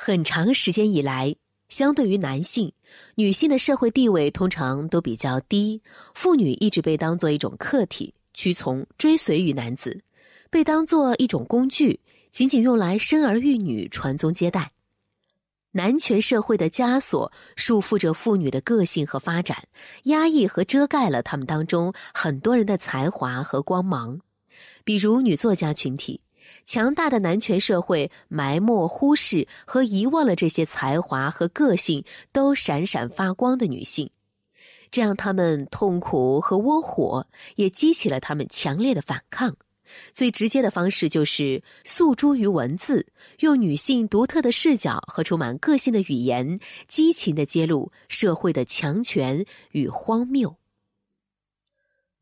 很长时间以来，相对于男性，女性的社会地位通常都比较低。妇女一直被当做一种客体，屈从、追随于男子，被当做一种工具，仅仅用来生儿育女、传宗接代。男权社会的枷锁束缚着妇女的个性和发展，压抑和遮盖了他们当中很多人的才华和光芒，比如女作家群体。强大的男权社会埋没、忽视和遗忘了这些才华和个性都闪闪发光的女性，这让他们痛苦和窝火，也激起了他们强烈的反抗。最直接的方式就是诉诸于文字，用女性独特的视角和充满个性的语言，激情的揭露社会的强权与荒谬。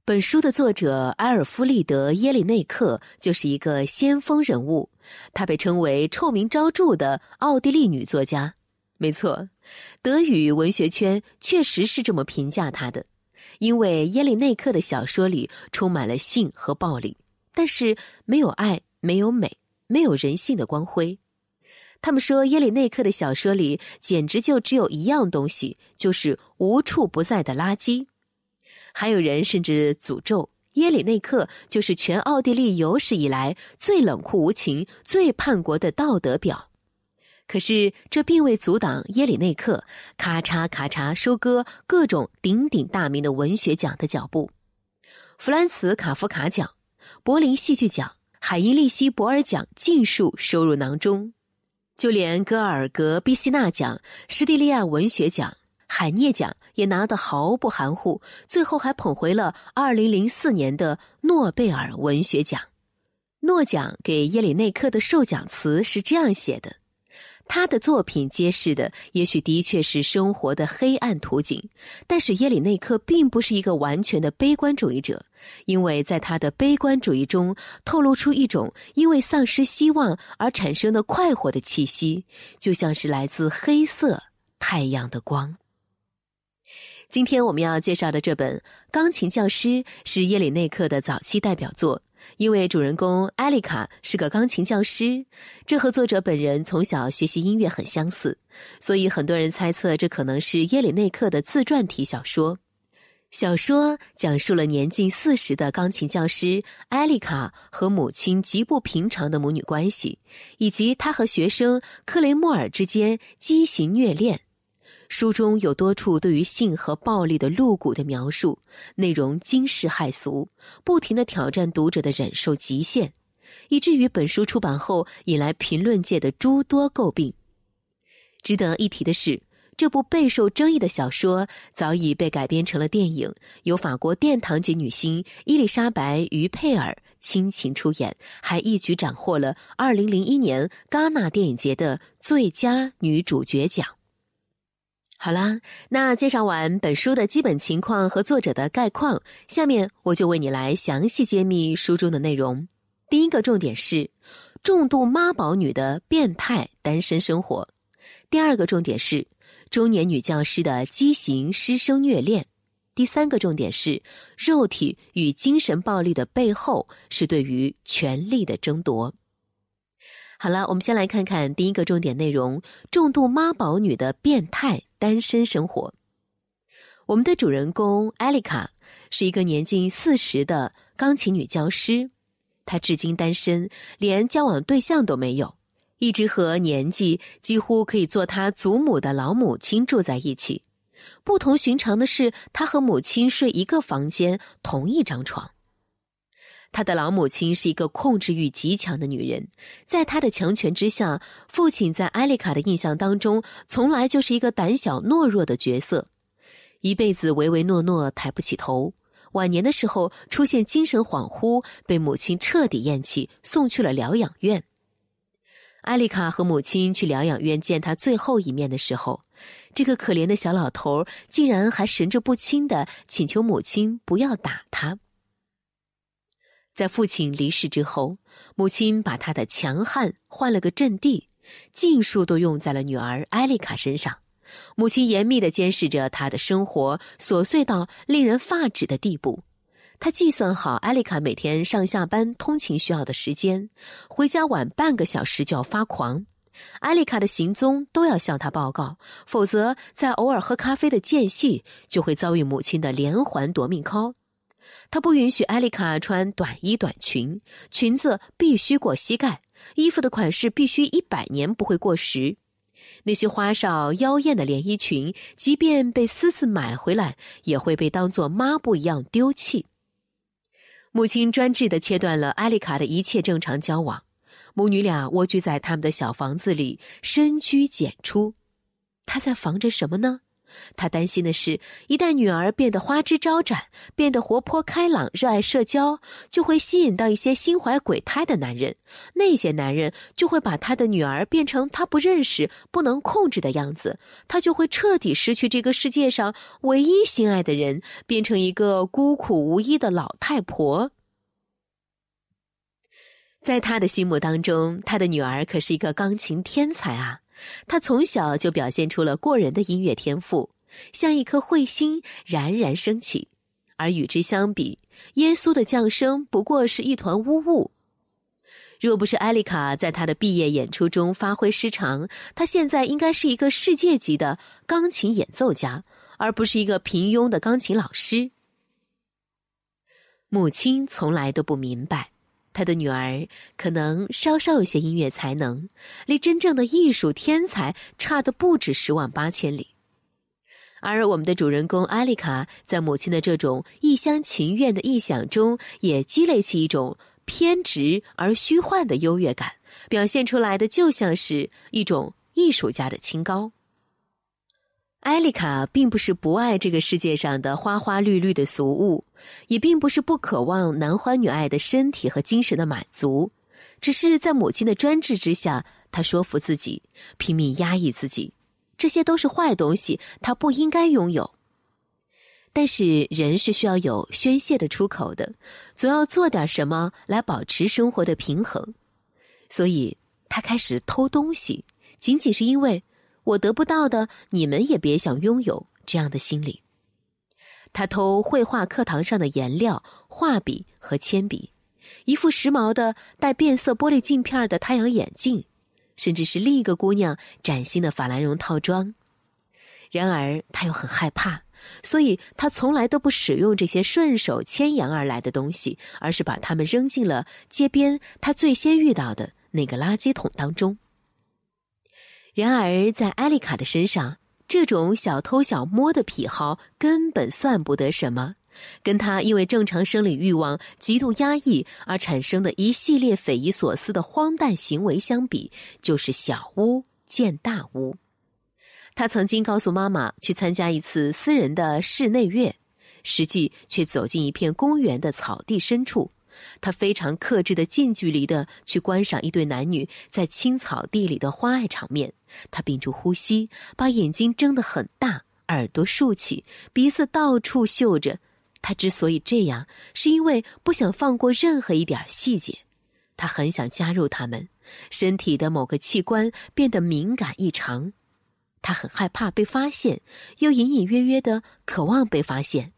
本书的作者埃尔夫利德耶里内克就是一个先锋人物，她被称为臭名昭著的奥地利女作家。没错，德语文学圈确实是这么评价她的，因为耶里内克的小说里充满了性和暴力，但是没有爱，没有美，没有人性的光辉。他们说，耶里内克的小说里简直就只有一样东西，就是无处不在的垃圾。还有人甚至诅咒耶里内克就是全奥地利有史以来最冷酷无情、最叛国的道德表。可是这并未阻挡耶里内克咔嚓咔嚓收割各种鼎鼎大名的文学奖的脚步：弗兰茨·卡夫卡奖、柏林戏剧奖、海因利希·博尔奖，尽数收入囊中。就连戈尔格·毕希纳奖、斯蒂利亚文学奖。海涅奖也拿得毫不含糊，最后还捧回了二零零四年的诺贝尔文学奖。诺奖给耶里内克的授奖词是这样写的：“他的作品揭示的也许的确是生活的黑暗图景，但是耶里内克并不是一个完全的悲观主义者，因为在他的悲观主义中透露出一种因为丧失希望而产生的快活的气息，就像是来自黑色太阳的光。”今天我们要介绍的这本《钢琴教师》是耶里内克的早期代表作，因为主人公埃丽卡是个钢琴教师，这和作者本人从小学习音乐很相似，所以很多人猜测这可能是耶里内克的自传体小说。小说讲述了年近四十的钢琴教师埃丽卡和母亲极不平常的母女关系，以及她和学生克雷莫尔之间畸形虐恋。书中有多处对于性和暴力的露骨的描述，内容惊世骇俗，不停的挑战读者的忍受极限，以至于本书出版后引来评论界的诸多诟病。值得一提的是，这部备受争议的小说早已被改编成了电影，由法国殿堂级女星伊丽莎白·于佩尔倾情出演，还一举斩获了二零零一年戛纳电影节的最佳女主角奖。好啦，那介绍完本书的基本情况和作者的概况，下面我就为你来详细揭秘书中的内容。第一个重点是重度妈宝女的变态单身生活；第二个重点是中年女教师的畸形师生虐恋；第三个重点是肉体与精神暴力的背后是对于权力的争夺。好了，我们先来看看第一个重点内容：重度妈宝女的变态。单身生活，我们的主人公艾丽卡是一个年近四十的钢琴女教师，她至今单身，连交往对象都没有，一直和年纪几乎可以做她祖母的老母亲住在一起。不同寻常的是，她和母亲睡一个房间，同一张床。他的老母亲是一个控制欲极强的女人，在他的强权之下，父亲在艾丽卡的印象当中，从来就是一个胆小懦弱的角色，一辈子唯唯诺诺，抬不起头。晚年的时候出现精神恍惚，被母亲彻底厌弃，送去了疗养院。艾丽卡和母亲去疗养院见他最后一面的时候，这个可怜的小老头竟然还神志不清的请求母亲不要打他。在父亲离世之后，母亲把他的强悍换了个阵地，尽数都用在了女儿艾丽卡身上。母亲严密的监视着她的生活，琐碎到令人发指的地步。他计算好艾丽卡每天上下班通勤需要的时间，回家晚半个小时就要发狂。艾丽卡的行踪都要向他报告，否则在偶尔喝咖啡的间隙，就会遭遇母亲的连环夺命拷。他不允许艾丽卡穿短衣短裙，裙子必须过膝盖，衣服的款式必须一百年不会过时。那些花哨、妖艳的连衣裙，即便被私自买回来，也会被当作抹布一样丢弃。母亲专制的切断了艾丽卡的一切正常交往，母女俩蜗居在他们的小房子里，深居简出。她在防着什么呢？他担心的是，一旦女儿变得花枝招展，变得活泼开朗，热爱社交，就会吸引到一些心怀鬼胎的男人。那些男人就会把他的女儿变成他不认识、不能控制的样子，他就会彻底失去这个世界上唯一心爱的人，变成一个孤苦无依的老太婆。在他的心目当中，他的女儿可是一个钢琴天才啊。他从小就表现出了过人的音乐天赋，像一颗彗星冉冉升起。而与之相比，耶稣的降生不过是一团污物。若不是艾丽卡在他的毕业演出中发挥失常，他现在应该是一个世界级的钢琴演奏家，而不是一个平庸的钢琴老师。母亲从来都不明白。他的女儿可能稍稍有些音乐才能，离真正的艺术天才差的不止十万八千里。而我们的主人公阿丽卡，在母亲的这种一厢情愿的臆想中，也积累起一种偏执而虚幻的优越感，表现出来的就像是一种艺术家的清高。艾丽卡并不是不爱这个世界上的花花绿绿的俗物，也并不是不渴望男欢女爱的身体和精神的满足，只是在母亲的专制之下，她说服自己，拼命压抑自己，这些都是坏东西，她不应该拥有。但是人是需要有宣泄的出口的，总要做点什么来保持生活的平衡，所以她开始偷东西，仅仅是因为。我得不到的，你们也别想拥有。这样的心理，他偷绘画课堂上的颜料、画笔和铅笔，一副时髦的带变色玻璃镜片的太阳眼镜，甚至是另一个姑娘崭新的法兰绒套装。然而，他又很害怕，所以他从来都不使用这些顺手牵羊而来的东西，而是把它们扔进了街边他最先遇到的那个垃圾桶当中。然而，在艾丽卡的身上，这种小偷小摸的癖好根本算不得什么。跟他因为正常生理欲望极度压抑而产生的一系列匪夷所思的荒诞行为相比，就是小巫见大巫。他曾经告诉妈妈去参加一次私人的室内乐，实际却走进一片公园的草地深处。他非常克制的近距离的去观赏一对男女在青草地里的欢爱场面。他屏住呼吸，把眼睛睁得很大，耳朵竖起，鼻子到处嗅着。他之所以这样，是因为不想放过任何一点细节。他很想加入他们，身体的某个器官变得敏感异常。他很害怕被发现，又隐隐约约的渴望被发现。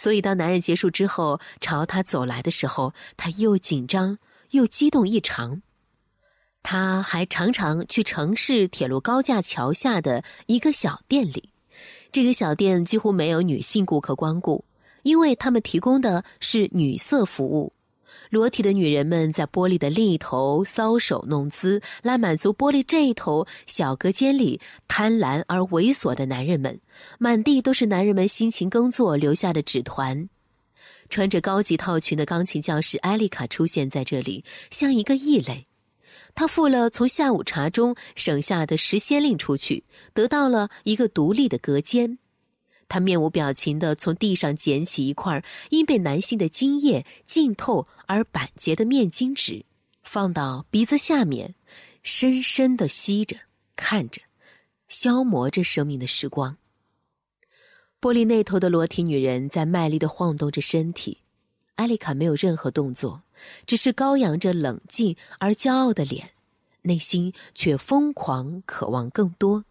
所以，当男人结束之后朝她走来的时候，她又紧张又激动异常。她还常常去城市铁路高架桥下的一个小店里，这个小店几乎没有女性顾客光顾，因为他们提供的是女色服务。裸体的女人们在玻璃的另一头搔首弄姿，来满足玻璃这一头小隔间里贪婪而猥琐的男人们。满地都是男人们辛勤耕作留下的纸团。穿着高级套裙的钢琴教师艾丽卡出现在这里，像一个异类。她付了从下午茶中省下的时先令出去，得到了一个独立的隔间。他面无表情地从地上捡起一块因被男性的精液浸透而板结的面巾纸，放到鼻子下面，深深的吸着，看着，消磨着生命的时光。玻璃那头的裸体女人在卖力的晃动着身体，艾丽卡没有任何动作，只是高扬着冷静而骄傲的脸，内心却疯狂渴望更多。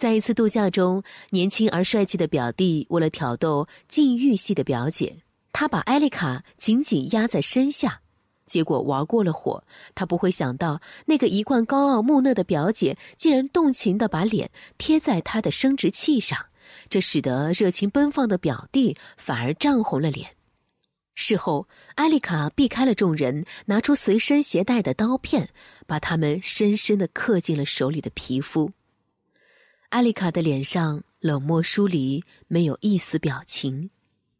在一次度假中，年轻而帅气的表弟为了挑逗禁欲系的表姐，他把艾丽卡紧紧压在身下。结果玩过了火，他不会想到那个一贯高傲木讷的表姐竟然动情地把脸贴在他的生殖器上，这使得热情奔放的表弟反而涨红了脸。事后，艾丽卡避开了众人，拿出随身携带的刀片，把他们深深地刻进了手里的皮肤。艾丽卡的脸上冷漠疏离，没有一丝表情，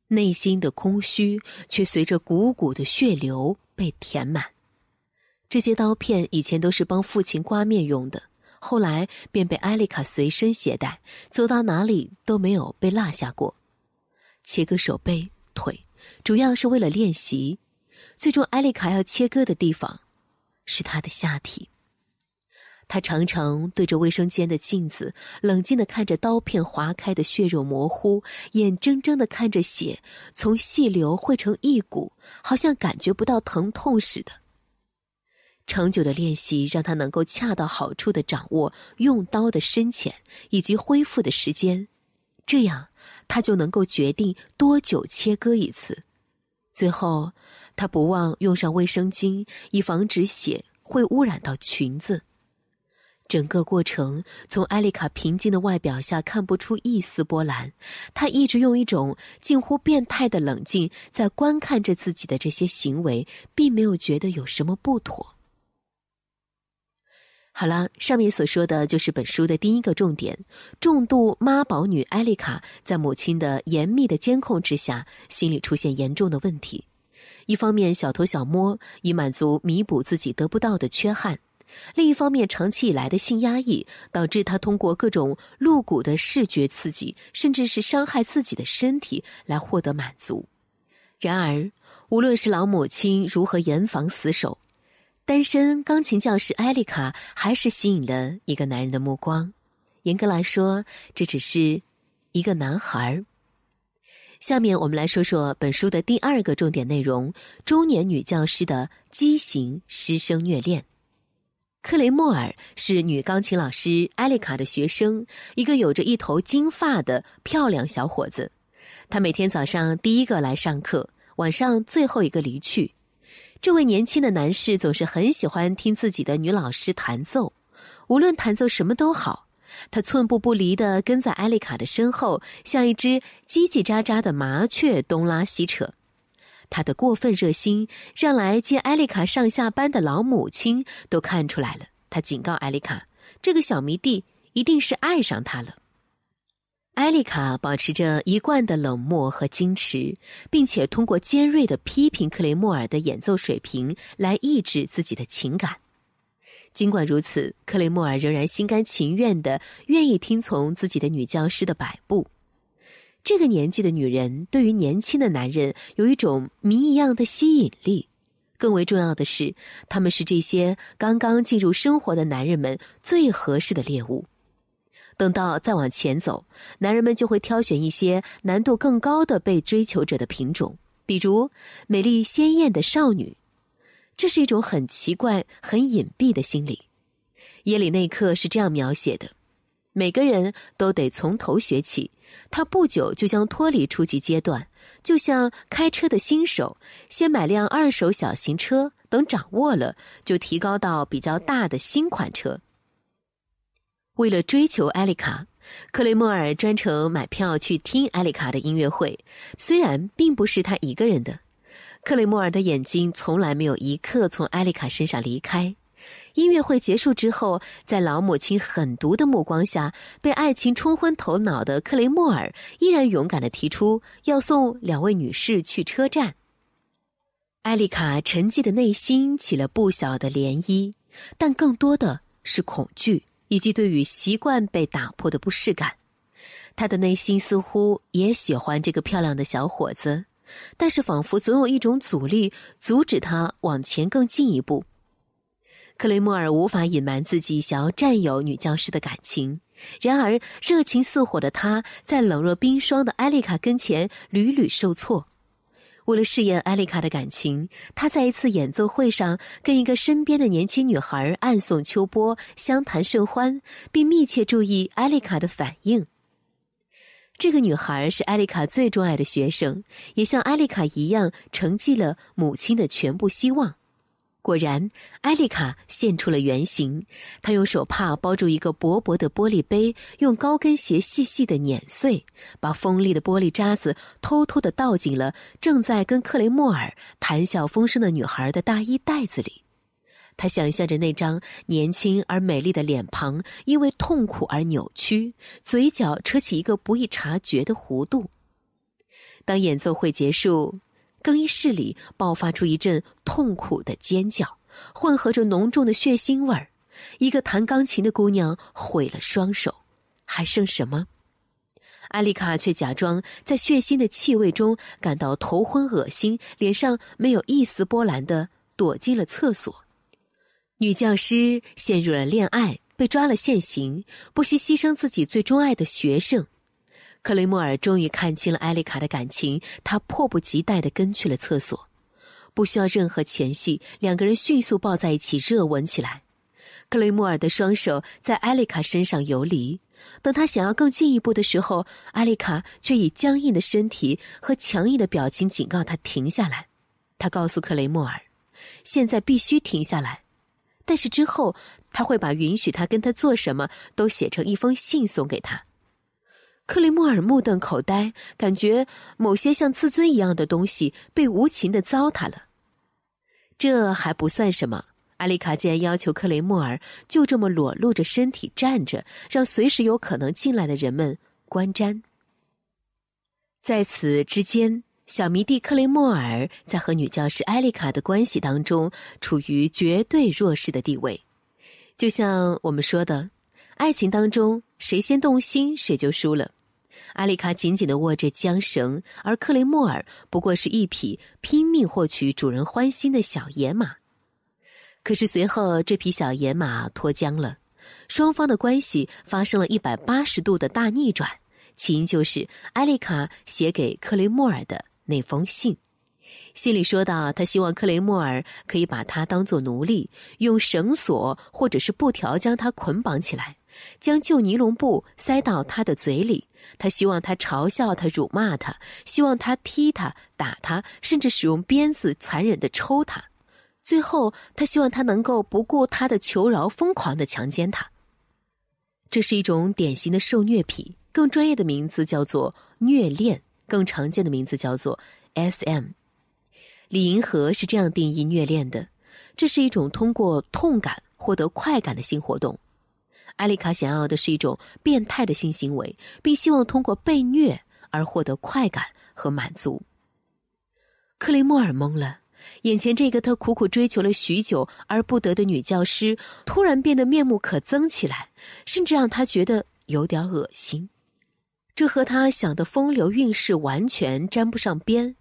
内心的空虚却随着鼓鼓的血流被填满。这些刀片以前都是帮父亲刮面用的，后来便被艾丽卡随身携带，走到哪里都没有被落下过。切割手背、腿，主要是为了练习。最终，艾丽卡要切割的地方是她的下体。他常常对着卫生间的镜子，冷静的看着刀片划开的血肉模糊，眼睁睁的看着血从细流汇成一股，好像感觉不到疼痛似的。长久的练习让他能够恰到好处的掌握用刀的深浅以及恢复的时间，这样他就能够决定多久切割一次。最后，他不忘用上卫生巾，以防止血会污染到裙子。整个过程从艾丽卡平静的外表下看不出一丝波澜，她一直用一种近乎变态的冷静在观看着自己的这些行为，并没有觉得有什么不妥。好了，上面所说的就是本书的第一个重点：重度妈宝女艾丽卡在母亲的严密的监控之下，心理出现严重的问题，一方面小偷小摸以满足弥补自己得不到的缺憾。另一方面，长期以来的性压抑导致他通过各种露骨的视觉刺激，甚至是伤害自己的身体来获得满足。然而，无论是老母亲如何严防死守，单身钢琴教师艾丽卡还是吸引了一个男人的目光。严格来说，这只是一个男孩。下面我们来说说本书的第二个重点内容：中年女教师的畸形师生虐恋。克雷莫尔是女钢琴老师艾丽卡的学生，一个有着一头金发的漂亮小伙子。他每天早上第一个来上课，晚上最后一个离去。这位年轻的男士总是很喜欢听自己的女老师弹奏，无论弹奏什么都好。他寸步不离地跟在艾丽卡的身后，像一只叽叽喳喳的麻雀，东拉西扯。他的过分热心让来接艾丽卡上下班的老母亲都看出来了。他警告艾丽卡，这个小迷弟一定是爱上他了。艾丽卡保持着一贯的冷漠和矜持，并且通过尖锐的批评克雷默尔的演奏水平来抑制自己的情感。尽管如此，克雷默尔仍然心甘情愿的愿意听从自己的女教师的摆布。这个年纪的女人对于年轻的男人有一种谜一样的吸引力，更为重要的是，他们是这些刚刚进入生活的男人们最合适的猎物。等到再往前走，男人们就会挑选一些难度更高的被追求者的品种，比如美丽鲜艳的少女。这是一种很奇怪、很隐蔽的心理。耶里内克是这样描写的。每个人都得从头学起，他不久就将脱离初级阶段，就像开车的新手，先买辆二手小型车，等掌握了就提高到比较大的新款车。为了追求艾丽卡，克雷莫尔专程买票去听艾丽卡的音乐会，虽然并不是他一个人的，克雷莫尔的眼睛从来没有一刻从艾丽卡身上离开。音乐会结束之后，在老母亲狠毒的目光下，被爱情冲昏头脑的克雷莫尔依然勇敢地提出要送两位女士去车站。艾丽卡沉寂的内心起了不小的涟漪，但更多的是恐惧以及对于习惯被打破的不适感。她的内心似乎也喜欢这个漂亮的小伙子，但是仿佛总有一种阻力阻止他往前更进一步。克雷莫尔无法隐瞒自己想要占有女教师的感情，然而热情似火的他在冷若冰霜的艾丽卡跟前屡屡受挫。为了试验艾丽卡的感情，他在一次演奏会上跟一个身边的年轻女孩暗送秋波，相谈甚欢，并密切注意艾丽卡的反应。这个女孩是艾丽卡最钟爱的学生，也像艾丽卡一样承继了母亲的全部希望。果然，艾丽卡现出了原形。她用手帕包住一个薄薄的玻璃杯，用高跟鞋细细的碾碎，把锋利的玻璃渣子偷偷地倒进了正在跟克雷莫尔谈笑风生的女孩的大衣袋子里。他想象着那张年轻而美丽的脸庞因为痛苦而扭曲，嘴角扯起一个不易察觉的弧度。当演奏会结束。更衣室里爆发出一阵痛苦的尖叫，混合着浓重的血腥味儿。一个弹钢琴的姑娘毁了双手，还剩什么？艾丽卡却假装在血腥的气味中感到头昏恶心，脸上没有一丝波澜的躲进了厕所。女教师陷入了恋爱，被抓了现行，不惜牺牲自己最钟爱的学生。克雷莫尔终于看清了艾丽卡的感情，他迫不及待地跟去了厕所，不需要任何前戏，两个人迅速抱在一起热吻起来。克雷莫尔的双手在艾丽卡身上游离，等他想要更进一步的时候，艾丽卡却以僵硬的身体和强硬的表情警告他停下来。他告诉克雷莫尔，现在必须停下来，但是之后他会把允许他跟他做什么都写成一封信送给他。克雷莫尔目瞪口呆，感觉某些像自尊一样的东西被无情的糟蹋了。这还不算什么，艾丽卡竟然要求克雷莫尔就这么裸露着身体站着，让随时有可能进来的人们观瞻。在此之间，小迷弟克雷莫尔在和女教师艾丽卡的关系当中处于绝对弱势的地位，就像我们说的，爱情当中谁先动心谁就输了。艾丽卡紧紧的握着缰绳，而克雷莫尔不过是一匹拼命获取主人欢心的小野马。可是随后，这匹小野马脱缰了，双方的关系发生了一百八十度的大逆转。起因就是艾丽卡写给克雷莫尔的那封信，信里说到他希望克雷莫尔可以把他当做奴隶，用绳索或者是布条将他捆绑起来。将旧尼龙布塞到他的嘴里，他希望他嘲笑他、辱骂他，希望他踢他、打他，甚至使用鞭子残忍的抽他。最后，他希望他能够不顾他的求饶，疯狂的强奸他。这是一种典型的受虐癖，更专业的名字叫做虐恋，更常见的名字叫做 S.M。李银河是这样定义虐恋的：这是一种通过痛感获得快感的新活动。艾丽卡想要的是一种变态的性行为，并希望通过被虐而获得快感和满足。克雷莫尔懵了，眼前这个他苦苦追求了许久而不得的女教师，突然变得面目可憎起来，甚至让他觉得有点恶心。这和他想的风流韵事完全沾不上边。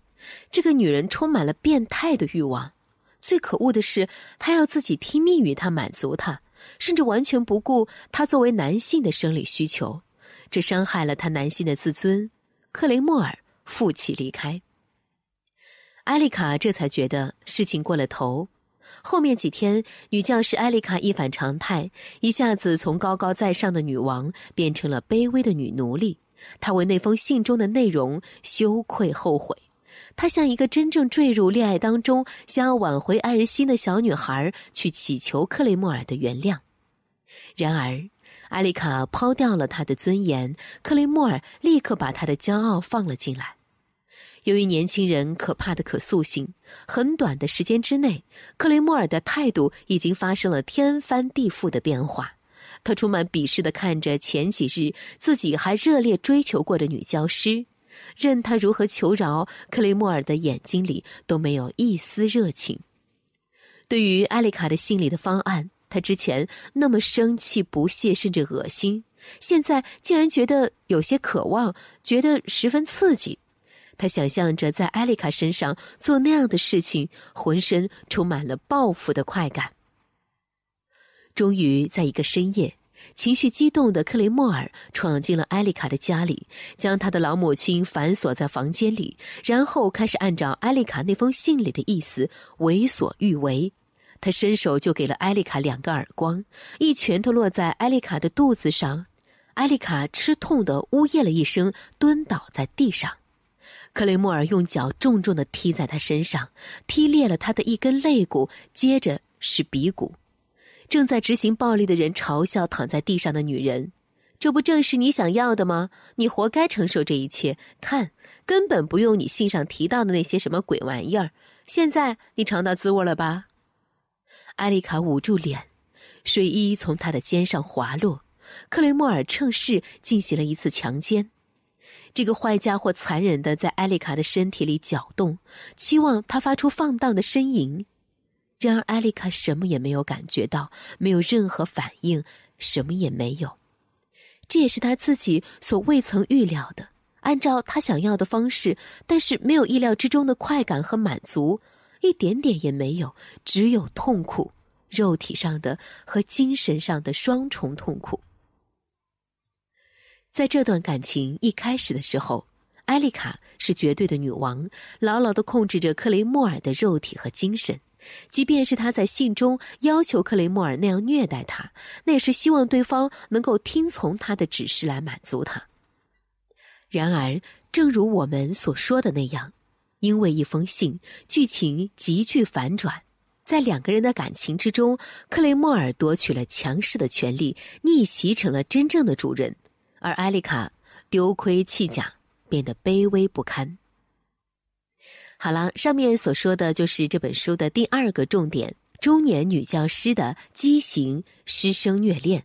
这个女人充满了变态的欲望，最可恶的是，她要自己听命于他，满足他。甚至完全不顾他作为男性的生理需求，这伤害了他男性的自尊。克雷莫尔负气离开，艾丽卡这才觉得事情过了头。后面几天，女教师艾丽卡一反常态，一下子从高高在上的女王变成了卑微的女奴隶。她为那封信中的内容羞愧后悔。他像一个真正坠入恋爱当中、想要挽回爱人心的小女孩，去乞求克雷莫尔的原谅。然而，艾丽卡抛掉了她的尊严，克雷莫尔立刻把他的骄傲放了进来。由于年轻人可怕的可塑性，很短的时间之内，克雷莫尔的态度已经发生了天翻地覆的变化。他充满鄙视的看着前几日自己还热烈追求过的女教师。任他如何求饶，克雷莫尔的眼睛里都没有一丝热情。对于艾丽卡的心理的方案，他之前那么生气、不屑，甚至恶心，现在竟然觉得有些渴望，觉得十分刺激。他想象着在艾丽卡身上做那样的事情，浑身充满了报复的快感。终于，在一个深夜。情绪激动的克雷莫尔闯进了艾丽卡的家里，将他的老母亲反锁在房间里，然后开始按照艾丽卡那封信里的意思为所欲为。他伸手就给了艾丽卡两个耳光，一拳头落在艾丽卡的肚子上，艾丽卡吃痛地呜咽了一声，蹲倒在地上。克雷莫尔用脚重重地踢在他身上，踢裂了他的一根肋骨，接着是鼻骨。正在执行暴力的人嘲笑躺在地上的女人，这不正是你想要的吗？你活该承受这一切。看，根本不用你信上提到的那些什么鬼玩意儿。现在你尝到滋味了吧？艾丽卡捂住脸，睡衣从她的肩上滑落。克雷莫尔趁势进行了一次强奸。这个坏家伙残忍地在艾丽卡的身体里搅动，期望她发出放荡的呻吟。然而，艾丽卡什么也没有感觉到，没有任何反应，什么也没有。这也是他自己所未曾预料的。按照他想要的方式，但是没有意料之中的快感和满足，一点点也没有，只有痛苦，肉体上的和精神上的双重痛苦。在这段感情一开始的时候，艾丽卡是绝对的女王，牢牢的控制着克雷莫尔的肉体和精神。即便是他在信中要求克雷莫尔那样虐待他，那也是希望对方能够听从他的指示来满足他。然而，正如我们所说的那样，因为一封信，剧情急剧反转，在两个人的感情之中，克雷莫尔夺取了强势的权利，逆袭成了真正的主人，而艾丽卡丢盔弃甲，变得卑微不堪。好了，上面所说的就是这本书的第二个重点：中年女教师的畸形师生虐恋。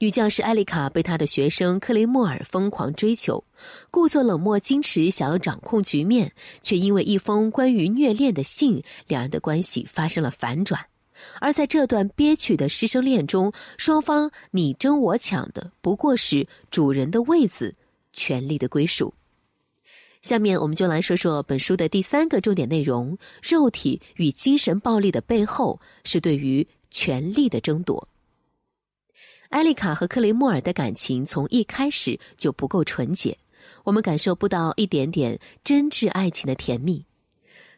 女教师艾丽卡被她的学生克雷莫尔疯狂追求，故作冷漠矜持，想要掌控局面，却因为一封关于虐恋的信，两人的关系发生了反转。而在这段憋屈的师生恋中，双方你争我抢的不过是主人的位子、权力的归属。下面我们就来说说本书的第三个重点内容：肉体与精神暴力的背后是对于权力的争夺。艾丽卡和克雷莫尔的感情从一开始就不够纯洁，我们感受不到一点点真挚爱情的甜蜜。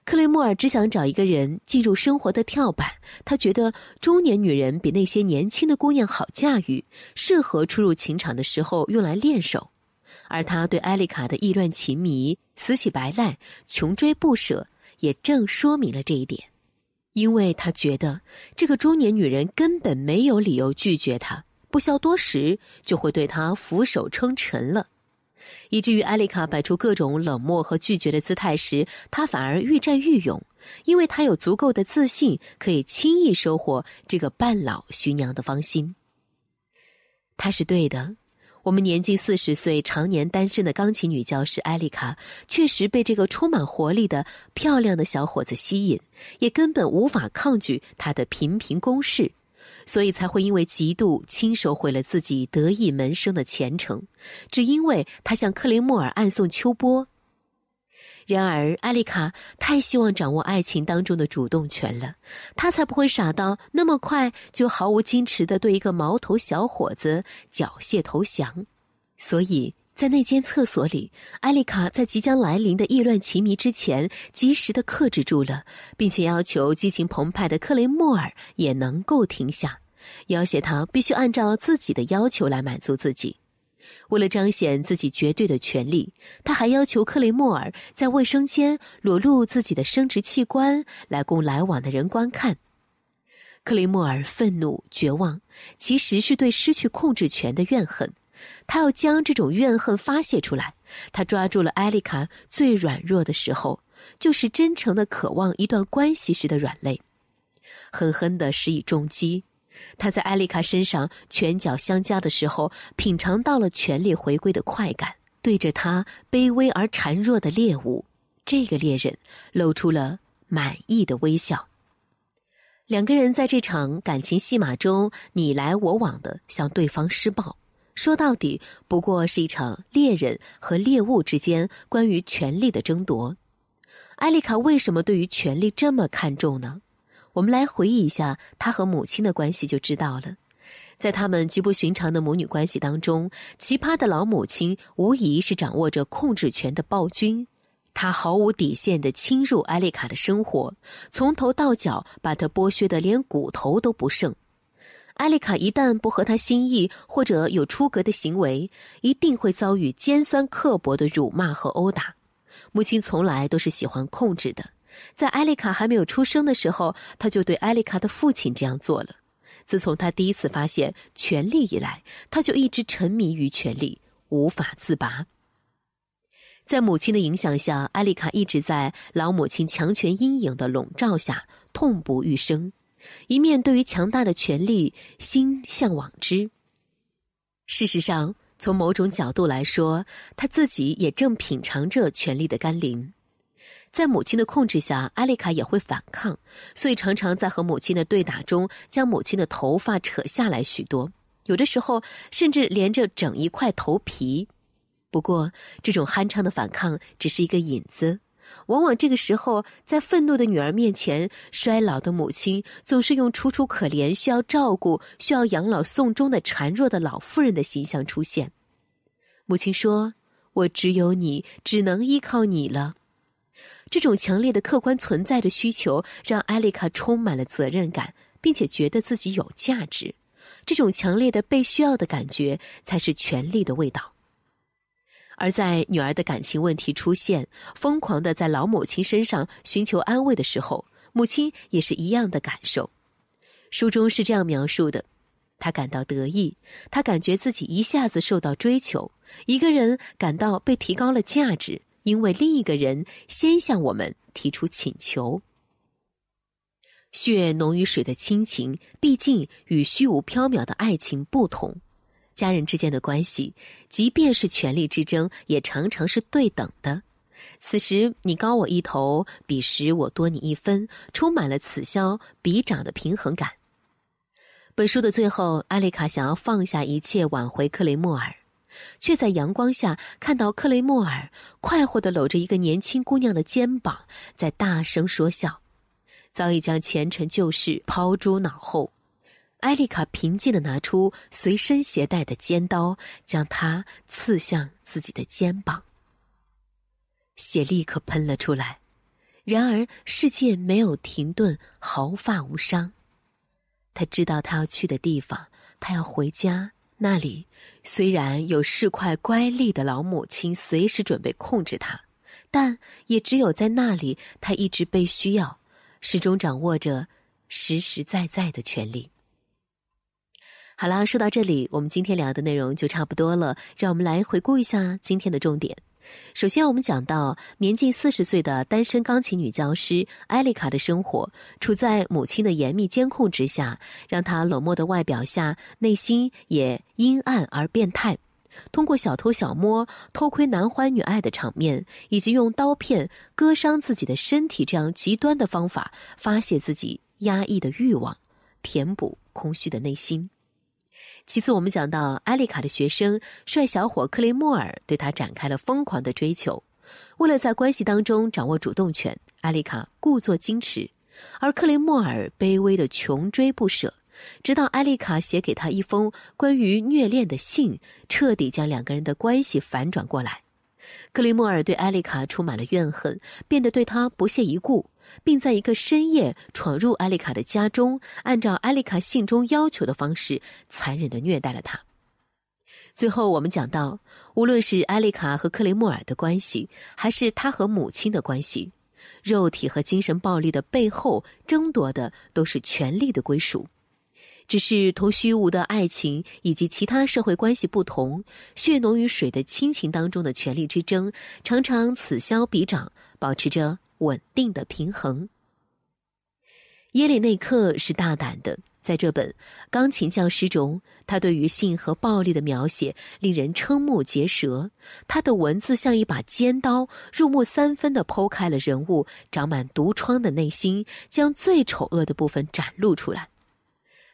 克雷莫尔只想找一个人进入生活的跳板，他觉得中年女人比那些年轻的姑娘好驾驭，适合初入情场的时候用来练手。而他对艾丽卡的意乱情迷、死乞白赖、穷追不舍，也正说明了这一点，因为他觉得这个中年女人根本没有理由拒绝他，不消多时就会对他俯首称臣了。以至于艾丽卡摆出各种冷漠和拒绝的姿态时，他反而愈战愈勇，因为他有足够的自信，可以轻易收获这个半老徐娘的芳心。他是对的。我们年近四十岁、常年单身的钢琴女教师艾丽卡，确实被这个充满活力的漂亮的小伙子吸引，也根本无法抗拒他的频频攻势，所以才会因为嫉妒亲手毁了自己得意门生的前程，只因为他向克林莫尔暗送秋波。然而，艾丽卡太希望掌握爱情当中的主动权了，她才不会傻到那么快就毫无矜持的对一个毛头小伙子缴械投降。所以在那间厕所里，艾丽卡在即将来临的意乱情迷之前，及时的克制住了，并且要求激情澎湃的克雷莫尔也能够停下，要挟他必须按照自己的要求来满足自己。为了彰显自己绝对的权利，他还要求克雷莫尔在卫生间裸露自己的生殖器官，来供来往的人观看。克雷莫尔愤怒、绝望，其实是对失去控制权的怨恨。他要将这种怨恨发泄出来。他抓住了艾丽卡最软弱的时候，就是真诚的渴望一段关系时的软肋，狠狠地施以重击。他在艾丽卡身上拳脚相加的时候，品尝到了权力回归的快感。对着他卑微而孱弱的猎物，这个猎人露出了满意的微笑。两个人在这场感情戏码中你来我往的向对方施暴，说到底，不过是一场猎人和猎物之间关于权力的争夺。艾丽卡为什么对于权力这么看重呢？我们来回忆一下他和母亲的关系，就知道了。在他们极不寻常的母女关系当中，奇葩的老母亲无疑是掌握着控制权的暴君。他毫无底线地侵入艾丽卡的生活，从头到脚把她剥削得连骨头都不剩。艾丽卡一旦不合他心意，或者有出格的行为，一定会遭遇尖酸刻薄的辱骂和殴打。母亲从来都是喜欢控制的。在艾丽卡还没有出生的时候，他就对艾丽卡的父亲这样做了。自从他第一次发现权力以来，他就一直沉迷于权力，无法自拔。在母亲的影响下，艾丽卡一直在老母亲强权阴影的笼罩下痛不欲生，一面对于强大的权力心向往之。事实上，从某种角度来说，他自己也正品尝着权力的甘霖。在母亲的控制下，艾丽卡也会反抗，所以常常在和母亲的对打中，将母亲的头发扯下来许多，有的时候甚至连着整一块头皮。不过，这种酣畅的反抗只是一个引子，往往这个时候，在愤怒的女儿面前，衰老的母亲总是用楚楚可怜、需要照顾、需要养老送终的孱弱的老妇人的形象出现。母亲说：“我只有你，只能依靠你了。”这种强烈的客观存在的需求，让艾丽卡充满了责任感，并且觉得自己有价值。这种强烈的被需要的感觉，才是权力的味道。而在女儿的感情问题出现，疯狂的在老母亲身上寻求安慰的时候，母亲也是一样的感受。书中是这样描述的：她感到得意，她感觉自己一下子受到追求，一个人感到被提高了价值。因为另一个人先向我们提出请求，血浓于水的亲情毕竟与虚无缥缈的爱情不同。家人之间的关系，即便是权力之争，也常常是对等的。此时你高我一头，彼时我多你一分，充满了此消彼长的平衡感。本书的最后，艾丽卡想要放下一切，挽回克雷莫尔。却在阳光下看到克雷莫尔快活的搂着一个年轻姑娘的肩膀，在大声说笑，早已将前尘旧事抛诸脑后。艾丽卡平静的拿出随身携带的尖刀，将它刺向自己的肩膀，血立刻喷了出来。然而世界没有停顿，毫发无伤。他知道他要去的地方，他要回家。那里虽然有势块乖戾的老母亲随时准备控制他，但也只有在那里，他一直被需要，始终掌握着实实在在的权利。好啦，说到这里，我们今天聊的内容就差不多了。让我们来回顾一下今天的重点。首先，我们讲到年近四十岁的单身钢琴女教师艾丽卡的生活，处在母亲的严密监控之下，让她冷漠的外表下内心也阴暗而变态。通过小偷小摸、偷窥男欢女爱的场面，以及用刀片割伤自己的身体这样极端的方法发泄自己压抑的欲望，填补空虚的内心。其次，我们讲到艾丽卡的学生帅小伙克雷莫尔对她展开了疯狂的追求。为了在关系当中掌握主动权，艾丽卡故作矜持，而克雷莫尔卑微的穷追不舍，直到艾丽卡写给他一封关于虐恋的信，彻底将两个人的关系反转过来。克雷莫尔对艾丽卡充满了怨恨，变得对她不屑一顾，并在一个深夜闯入艾丽卡的家中，按照艾丽卡信中要求的方式，残忍的虐待了她。最后，我们讲到，无论是艾丽卡和克雷莫尔的关系，还是他和母亲的关系，肉体和精神暴力的背后，争夺的都是权力的归属。只是同虚无的爱情以及其他社会关系不同，血浓于水的亲情当中的权力之争常常此消彼长，保持着稳定的平衡。耶里内克是大胆的，在这本《钢琴教师》中，他对于性和暴力的描写令人瞠目结舌。他的文字像一把尖刀，入木三分的剖开了人物长满毒疮的内心，将最丑恶的部分展露出来。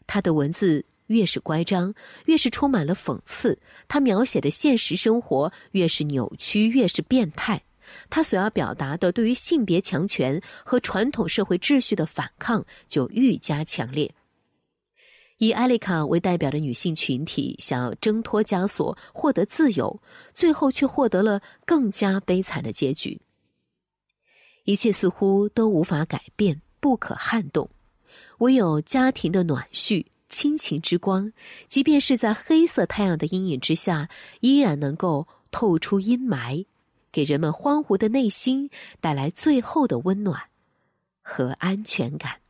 他的文字越是乖张，越是充满了讽刺；他描写的现实生活越是扭曲，越是变态；他所要表达的对于性别强权和传统社会秩序的反抗就愈加强烈。以艾丽卡为代表的女性群体想要挣脱枷锁，获得自由，最后却获得了更加悲惨的结局。一切似乎都无法改变，不可撼动。唯有家庭的暖煦、亲情之光，即便是在黑色太阳的阴影之下，依然能够透出阴霾，给人们荒芜的内心带来最后的温暖和安全感。